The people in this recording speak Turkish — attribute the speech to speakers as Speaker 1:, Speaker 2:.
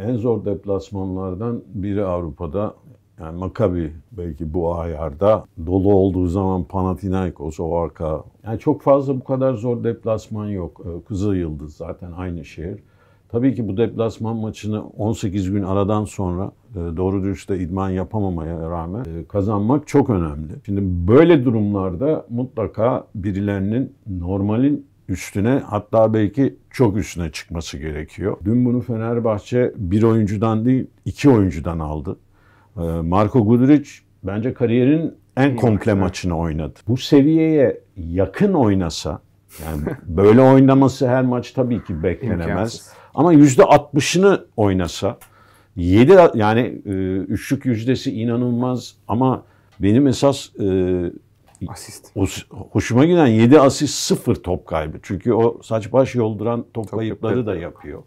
Speaker 1: En zor deplasmanlardan biri Avrupa'da. Yani Makabi belki bu ayarda. Dolu olduğu zaman Panathinaikos, Ovarka. Yani çok fazla bu kadar zor deplasman yok. Ee, Kızıl Yıldız zaten aynı şehir. Tabii ki bu deplasman maçını 18 gün aradan sonra e, doğru dürüst de idman yapamamaya rağmen e, kazanmak çok önemli. Şimdi böyle durumlarda mutlaka birilerinin normalin üstüne hatta belki çok üstüne çıkması gerekiyor. Dün bunu Fenerbahçe bir oyuncudan değil iki oyuncudan aldı. Ee, Marco Guduric bence kariyerin en komple maçını oynadı. Bu seviyeye yakın oynasa yani böyle oynaması her maç tabii ki beklenemez. İmkansız. Ama yüzde %60'ını oynasa 7 yani e, üçlük yüzdesi inanılmaz ama benim esas e, Asist. hoşuma giden 7 asist 0 top kaybı. Çünkü o saç baş yolduran top, top kayıpları da yapıyor.